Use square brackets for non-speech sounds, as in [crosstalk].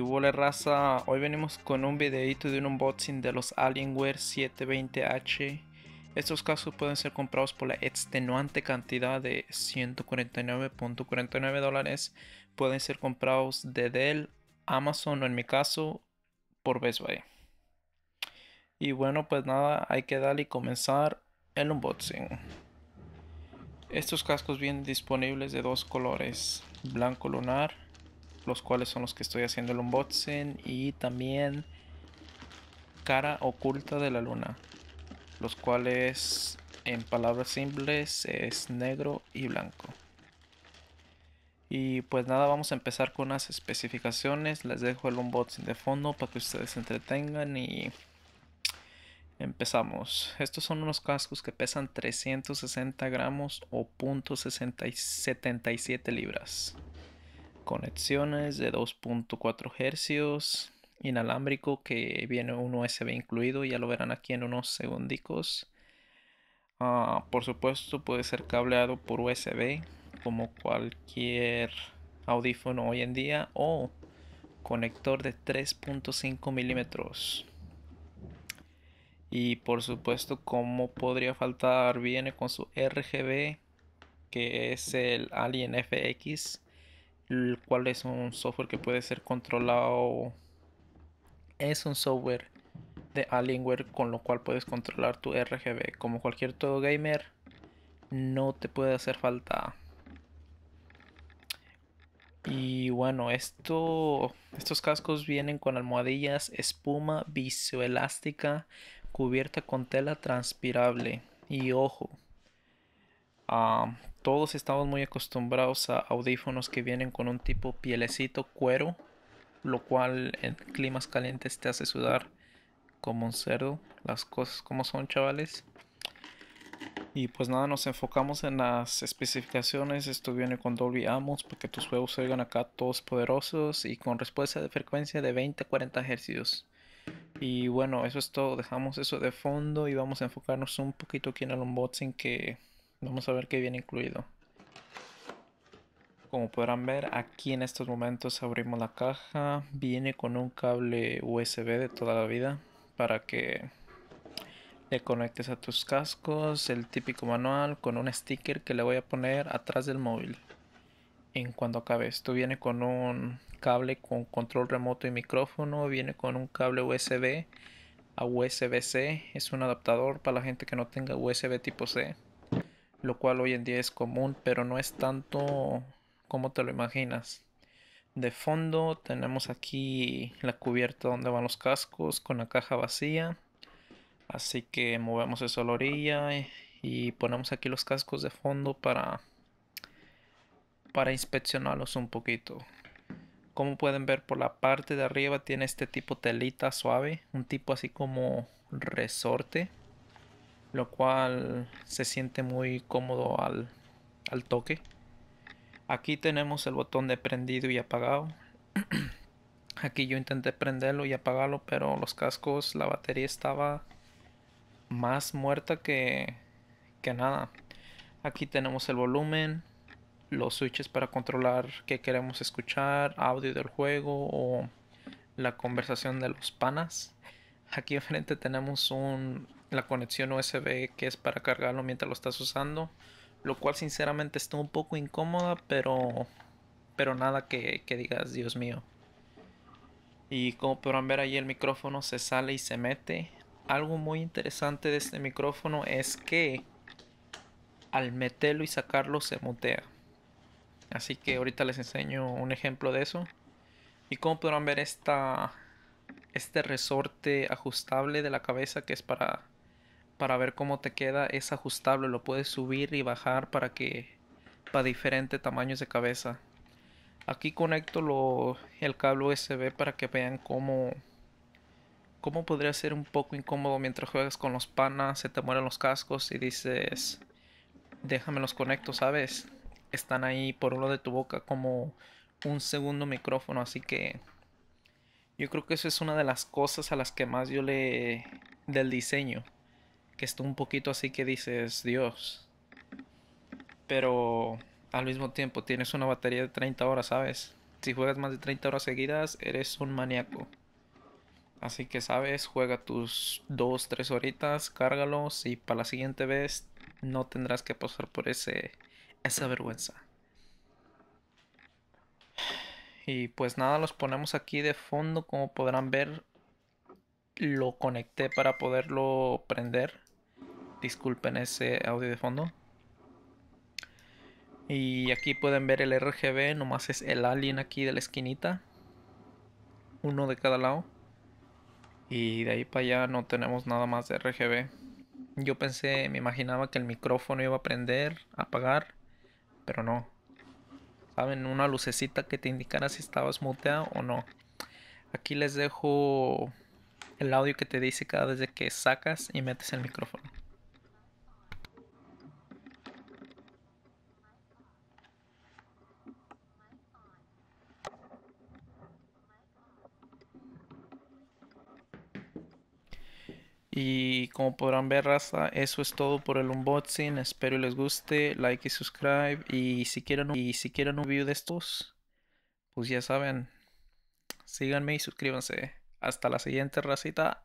hubo la raza, hoy venimos con un videito de un unboxing de los Alienware 720H. Estos cascos pueden ser comprados por la extenuante cantidad de 149.49 dólares. Pueden ser comprados de Dell, Amazon o en mi caso por Best Buy. Y bueno, pues nada, hay que darle y comenzar el unboxing. Estos cascos vienen disponibles de dos colores, blanco lunar los cuales son los que estoy haciendo el unboxing y también cara oculta de la luna los cuales en palabras simples es negro y blanco y pues nada vamos a empezar con las especificaciones les dejo el unboxing de fondo para que ustedes se entretengan y empezamos estos son unos cascos que pesan 360 gramos o 0.77 libras conexiones de 2.4 hercios inalámbrico que viene un USB incluido, ya lo verán aquí en unos segundicos. Ah, por supuesto puede ser cableado por USB como cualquier audífono hoy en día o conector de 3.5 milímetros. Y por supuesto como podría faltar viene con su RGB que es el Alien FX el cual es un software que puede ser controlado. Es un software de Alienware con lo cual puedes controlar tu RGB. Como cualquier todo gamer, no te puede hacer falta. Y bueno, esto, estos cascos vienen con almohadillas, espuma visoelástica cubierta con tela transpirable. Y ojo, ah, todos estamos muy acostumbrados a audífonos que vienen con un tipo pielecito cuero, lo cual en climas calientes te hace sudar como un cerdo, las cosas como son chavales. Y pues nada, nos enfocamos en las especificaciones. Esto viene con Dolby Amos porque tus juegos se oigan acá todos poderosos y con respuesta de frecuencia de 20 a 40 Hz. Y bueno, eso es todo. Dejamos eso de fondo y vamos a enfocarnos un poquito aquí en el unboxing que Vamos a ver qué viene incluido. Como podrán ver, aquí en estos momentos abrimos la caja. Viene con un cable USB de toda la vida para que le conectes a tus cascos. El típico manual con un sticker que le voy a poner atrás del móvil. En cuanto acabe esto, viene con un cable con control remoto y micrófono. Viene con un cable USB a USB-C. Es un adaptador para la gente que no tenga USB tipo C lo cual hoy en día es común, pero no es tanto como te lo imaginas. De fondo tenemos aquí la cubierta donde van los cascos con la caja vacía. Así que movemos eso a la orilla y ponemos aquí los cascos de fondo para, para inspeccionarlos un poquito. Como pueden ver por la parte de arriba tiene este tipo telita suave, un tipo así como resorte lo cual se siente muy cómodo al, al toque. Aquí tenemos el botón de prendido y apagado. [clears throat] Aquí yo intenté prenderlo y apagarlo, pero los cascos, la batería estaba más muerta que, que nada. Aquí tenemos el volumen, los switches para controlar qué queremos escuchar, audio del juego o la conversación de los panas. Aquí enfrente tenemos un la conexión USB que es para cargarlo mientras lo estás usando, lo cual sinceramente está un poco incómoda, pero, pero nada que, que digas, Dios mío. Y como podrán ver ahí el micrófono se sale y se mete. Algo muy interesante de este micrófono es que al meterlo y sacarlo se mutea. Así que ahorita les enseño un ejemplo de eso. Y como podrán ver esta, este resorte ajustable de la cabeza que es para para ver cómo te queda es ajustable, lo puedes subir y bajar para que para diferentes tamaños de cabeza. Aquí conecto lo, el cable USB para que vean cómo cómo podría ser un poco incómodo mientras juegas con los panas, se te mueren los cascos y dices, déjame los conecto, ¿sabes? Están ahí por uno de tu boca como un segundo micrófono, así que yo creo que eso es una de las cosas a las que más yo le del diseño que está un poquito así que dices, Dios. Pero al mismo tiempo tienes una batería de 30 horas, ¿sabes? Si juegas más de 30 horas seguidas, eres un maníaco. Así que, ¿sabes? Juega tus 2, 3 horitas, cárgalos y para la siguiente vez no tendrás que pasar por ese esa vergüenza. Y pues nada, los ponemos aquí de fondo como podrán ver lo conecté para poderlo prender. Disculpen ese audio de fondo. Y aquí pueden ver el RGB, nomás es el alien aquí de la esquinita. Uno de cada lado. Y de ahí para allá no tenemos nada más de RGB. Yo pensé, me imaginaba que el micrófono iba a prender, apagar, pero no. Saben, una lucecita que te indicara si estabas muteado o no. Aquí les dejo el audio que te dice cada vez que sacas y metes el micrófono. Y como podrán ver, raza, eso es todo por el unboxing. Espero les guste, like y subscribe. Y si quieren y si quieren un video de estos, pues ya saben, síganme y suscríbanse. Hasta la siguiente racita.